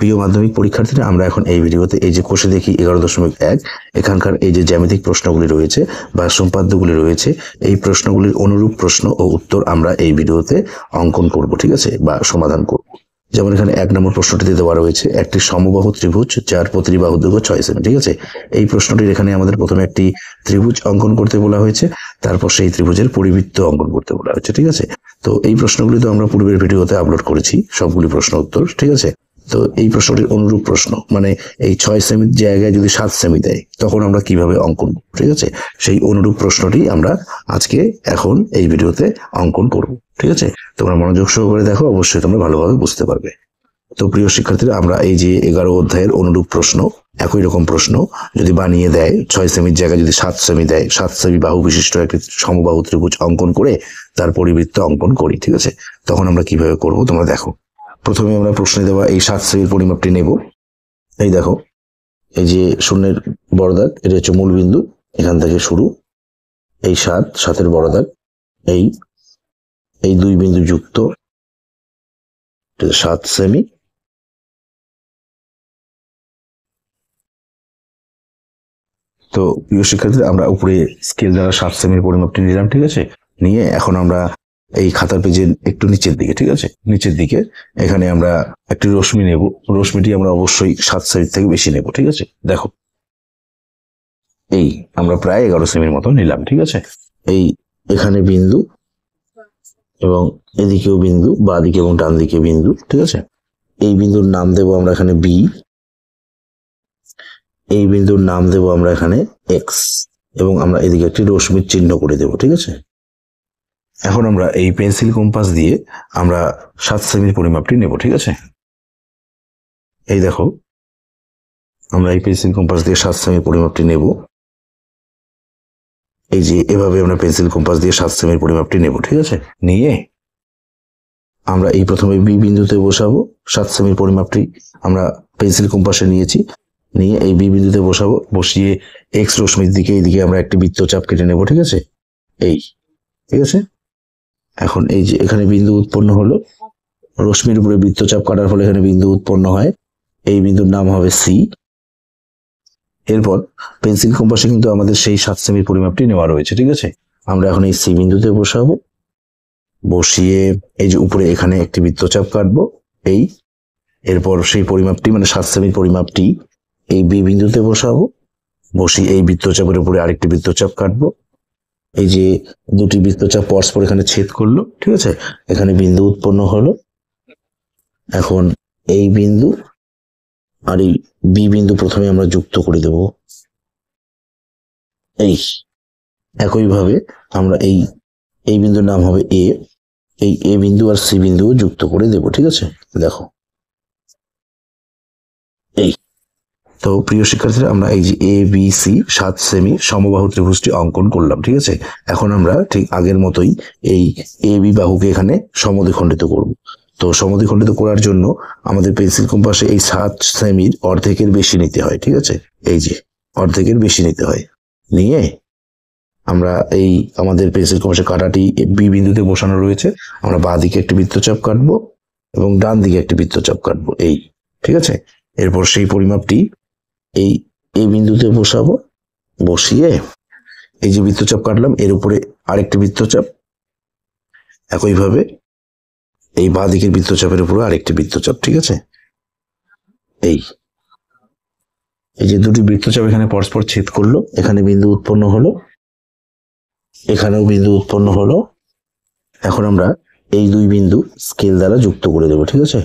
প্রিয় মাধ্যমিক পরীক্ষার্থীরা আমরা এখন এই ভিডিওতে এই যে কোষে দেখি এগারো দশমিক এক এখানকার এই যে জ্যামিতিক প্রশ্নগুলি রয়েছে বা সম্পাদ্যগুলি রয়েছে এই প্রশ্নগুলির অনুরূপ প্রশ্ন ও উত্তর আমরা এই ভিডিওতে অঙ্কন করব ঠিক আছে বা সমাধান করব যেমন এখানে এক নম্বর প্রশ্নটিতে দেওয়া রয়েছে একটি সমবাহু ত্রিভুজ যার প্রতিটি বাহু ছয় সেমি ঠিক আছে এই প্রশ্নটির এখানে আমাদের প্রথমে একটি ত্রিভুজ অঙ্কন করতে বলা হয়েছে তারপর সেই ত্রিভুজের পরিবৃত্ত অঙ্কন করতে বলা হয়েছে ঠিক আছে তো এই প্রশ্নগুলি তো আমরা পূর্বের ভিডিওতে আপলোড করেছি সবগুলি প্রশ্ন উত্তর ঠিক আছে তো এই প্রশ্নটির অনুরূপ প্রশ্ন মানে এই ছয় সেমির জায়গায় যদি সাত সেমি দেয় তখন আমরা কিভাবে অঙ্কন ঠিক আছে সেই অনুরূপ প্রশ্নটি আমরা আজকে এখন এই ভিডিওতে অঙ্কন করব ঠিক আছে তোমরা মনোযোগ সহকারে দেখো অবশ্যই তোমরা ভালোভাবে বুঝতে পারবে তো প্রিয় শিক্ষার্থীরা আমরা এই যে এগারো অধ্যায়ের অনুরূপ প্রশ্ন একই রকম প্রশ্ন যদি বানিয়ে দেয় ছয় সেমির জায়গায় যদি সাত সেমি দেয় সাত সেমি বাহু বিশিষ্ট একটি সমবাহু ত্রিভুজ অঙ্কন করে তার পরিবৃত্ত অঙ্কন করি ঠিক আছে তখন আমরা কিভাবে করব তোমরা দেখো প্রথমে আমরা প্রশ্নে দেওয়া এই সাত শ্রেণীর পরিমাপটি নেব এই দেখো এই যে শূন্যের বড়দাগ এটা হচ্ছে মূল বিন্দু এখান থেকে শুরু এই সাত সাতের বড়দাগ এই এই দুই বিন্দু যুক্ত সাত সেমি তো প্রিয় শিক্ষার্থীদের আমরা উপরে স্কেল দ্বারা সাত সেমির পরিমাপটি নিলাম ঠিক আছে নিয়ে এখন আমরা এই খাতার পেজের একটু নিচের দিকে ঠিক আছে নিচের দিকে এখানে আমরা একটি রশ্মি নেব রশ্মিটি আমরা অবশ্যই সাত সাইজ থেকে বেশি নেব ঠিক আছে দেখো এই আমরা প্রায় এগারো সেমির মতো নিলাম ঠিক আছে এই এখানে বিন্দু এবং এদিকেও বিন্দু বা দিকে এবং ডান দিকে বিন্দু ঠিক আছে এই বিন্দুর নাম দেব আমরা এখানে বি এই বিন্দুর নাম দেব আমরা এখানে এক্স এবং আমরা এদিকে একটি রশ্মির চিহ্ন করে দেব ঠিক আছে এখন আমরা এই পেন্সিল কম্পাস দিয়ে আমরা সাত সেমির পরিমাপটি নেব ঠিক আছে এই দেখো আমরা এই পেন্সিল কম্পাস দিয়ে সাত সেমির পরিমাপটি নেব এই যে এভাবে আমরা পেন্সিল কম্পাস দিয়ে সাত সেমির পরিমাপটি নেব ঠিক আছে নিয়ে আমরা এই প্রথমে বি বিন্দুতে বসাবো সাত সেমির পরিমাপটি আমরা পেন্সিল কম্পাসে নিয়েছি নিয়ে এই বি বিন্দুতে বসাবো বসিয়ে এক্স রশ্মির দিকে এইদিকে আমরা একটি বৃত্তচাপ কেটে নেব ঠিক আছে এই ঠিক আছে এখন এই যে এখানে বিন্দু উৎপন্ন হলো রশ্মির উপরে বৃত্তচাপ কাটার ফলে এখানে বিন্দু উৎপন্ন হয় এই বিন্দুর নাম হবে সি এরপর পেন্সিল কম্পাসে কিন্তু আমাদের সেই সাত সেমির পরিমাপটি নেওয়া রয়েছে ঠিক আছে আমরা এখন এই সি বিন্দুতে বসাবো বসিয়ে এই যে উপরে এখানে একটি বৃত্তচাপ কাটবো এই এরপর সেই পরিমাপটি মানে সাত সেমির পরিমাপটি এই বি বিন্দুতে বসাবো বসিয়ে এই বৃত্তচাপের উপরে আরেকটি বৃত্তচাপ কাটবো এই যে দুটি বৃত্তচাপ পরস্পর এখানে ছেদ করলো ঠিক আছে এখানে বিন্দু উৎপন্ন হলো এখন এই বিন্দু আর এই বি বিন্দু প্রথমে আমরা যুক্ত করে দেব এই একইভাবে আমরা এই এই বিন্দুর নাম হবে এ এই এ বিন্দু আর সি বিন্দু যুক্ত করে দেব ঠিক আছে দেখো তো প্রিয় শিক্ষার্থীরা আমরা এই যে এ বি সি সাত সেমি সমবাহু ত্রিভুজটি অঙ্কন করলাম ঠিক আছে এখন আমরা ঠিক আগের মতোই এই এ বি বাহুকে এখানে সমদ্বিখণ্ডিত করব তো সমদ্বিখণ্ডিত করার জন্য আমাদের পেন্সিল কম্পাসে এই সাত সেমির অর্ধেকের বেশি নিতে হয় ঠিক আছে এই যে অর্ধেকের বেশি নিতে হয় নিয়ে আমরা এই আমাদের পেন্সিল কম্পাসে কাটাটি বি বিন্দুতে বসানো রয়েছে আমরা বাঁ দিকে একটি বৃত্তচাপ কাটবো এবং ডান দিকে একটি বৃত্তচাপ কাটবো এই ঠিক আছে এরপর সেই পরিমাপটি এই এই বিন্দুতে বসাবো বসিয়ে এই যে বৃত্তচাপ কাটলাম এর উপরে আরেকটি বৃত্তচাপ একইভাবে এই বা দিকের বৃত্তচাপের উপরে আরেকটি বৃত্তচাপ ঠিক আছে এই এই যে দুটি বৃত্তচাপ এখানে পরস্পর ছেদ করলো এখানে বিন্দু উৎপন্ন হলো এখানেও বিন্দু উৎপন্ন হলো এখন আমরা এই দুই বিন্দু স্কেল দ্বারা যুক্ত করে দেবো ঠিক আছে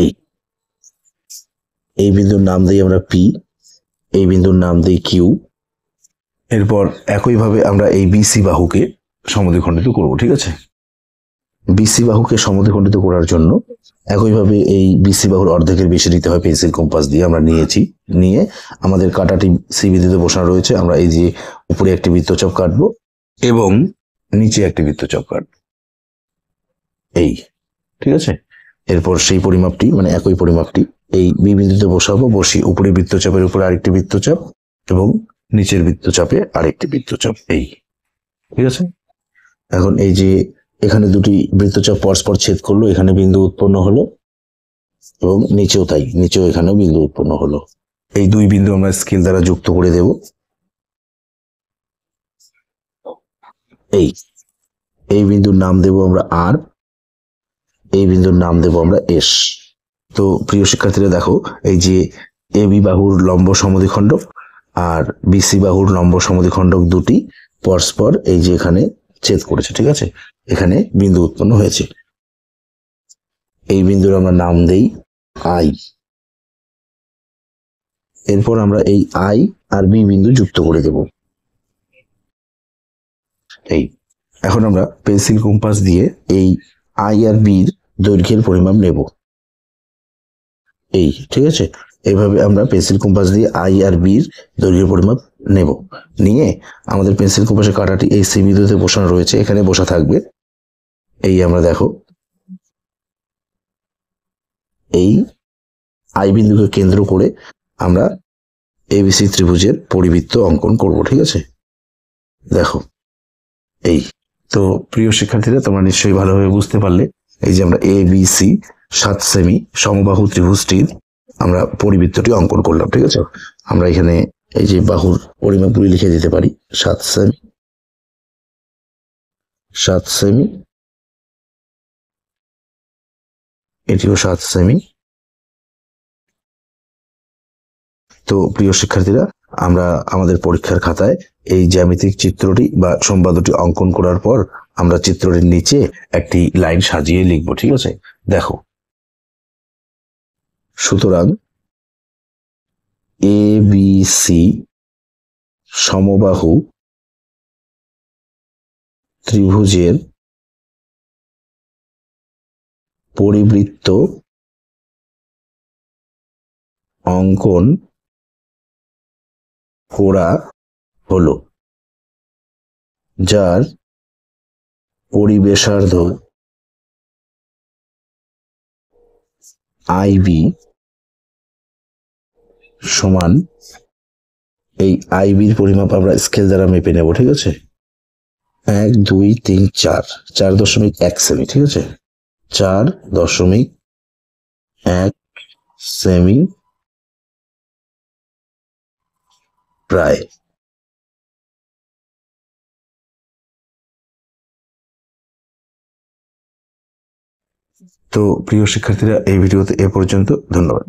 এই এই বিন্দুর নাম দিই আমরা পি এই বিন্দুর নাম দিই কিউ এরপর একইভাবে আমরা এই বিসি বাহুকে সমদ্বিখণ্ডিত করব ঠিক আছে বিসি বাহুকে সমদ্বিখণ্ডিত করার জন্য একইভাবে এই বিসি বাহুর অর্ধেকের বেশি নিতে হয় পেন্সিল কম্পাস দিয়ে আমরা নিয়েছি নিয়ে আমাদের কাটাটি সি বিন্দুতে বসানো রয়েছে আমরা এই যে উপরে একটি বৃত্তচাপ কাটব এবং নিচে একটি বৃত্তচাপ কাটব এই ঠিক আছে এরপর সেই পরিমাপটি মানে একই পরিমাপটি এই বিবৃতিতে বসাবো বসি উপরে বৃত্তচাপের উপরে আরেকটি বৃত্তচাপ এবং নিচের বৃত্তচাপে আরেকটি বৃত্তচাপ এই ঠিক আছে এখন এই যে এখানে দুটি বৃত্তচাপ পরস্পর ছেদ করলো এখানে বিন্দু উৎপন্ন হলো এবং নিচেও তাই নিচেও এখানেও বিন্দু উৎপন্ন হলো এই দুই বিন্দু আমরা স্কেল দ্বারা যুক্ত করে দেব এই এই বিন্দুর নাম দেব আমরা আর এই বিন্দুর নাম দেব আমরা এস তো প্রিয় শিক্ষার্থীরা দেখো এই যে এ বি বাহুর লম্ব সমদ্বিখণ্ডক আর বিসি বাহুর লম্ব খণ্ডক দুটি পরস্পর এই যে এখানে ছেদ করেছে ঠিক আছে এখানে বিন্দু উৎপন্ন হয়েছে এই বিন্দুর আমরা নাম দেই আই এরপর আমরা এই আই আর বি বিন্দু যুক্ত করে দেব এই এখন আমরা পেন্সিল কম্পাস দিয়ে এই আই আর বির দৈর্ঘ্যের পরিমাপ নেব এই ঠিক আছে এইভাবে আমরা পেন্সিল কম্পাস দিয়ে আই আর বির দৈর্ঘ্যের পরিমাপ নেব নিয়ে আমাদের পেন্সিল কম্পাসের কাঁটাটি এই সি বিন্দুতে বসানো রয়েছে এখানে বসা থাকবে এই আমরা দেখো এই আই বিন্দুকে কেন্দ্র করে আমরা এবিসি ত্রিভুজের পরিবৃত্ত অঙ্কন করব ঠিক আছে দেখো এই তো প্রিয় শিক্ষার্থীরা তোমরা নিশ্চয়ই ভালোভাবে বুঝতে পারলে এই যে আমরা এ বি সি সাত সেমি সমবাহু ত্রিভুজটির আমরা পরিবৃত্তটি অঙ্কন করলাম ঠিক আছে আমরা এখানে এই যে বাহুর পরিমাপগুলি লিখে দিতে পারি সাত সেমি সাত সেমি এটিও সাত সেমি তো প্রিয় শিক্ষার্থীরা আমরা আমাদের পরীক্ষার খাতায় এই জ্যামিতিক চিত্রটি বা সম্বাদটি অঙ্কন করার পর আমরা চিত্রটির নিচে একটি লাইন সাজিয়ে লিখব ঠিক আছে দেখো সুতরাং এ বি সি সমবাহু ত্রিভুজের পরিবৃত্ত অঙ্কন করা হলো যার পরিবেশার্ধ আইবি সমান এই আইবির পরিমাপ আমরা স্কেল দ্বারা মেপে নেব ঠিক আছে এক দুই তিন চার চার দশমিক এক সেমি ঠিক আছে চার দশমিক এক সেমি প্রায় তো প্রিয় শিক্ষার্থীরা এই ভিডিওতে এ পর্যন্ত ধন্যবাদ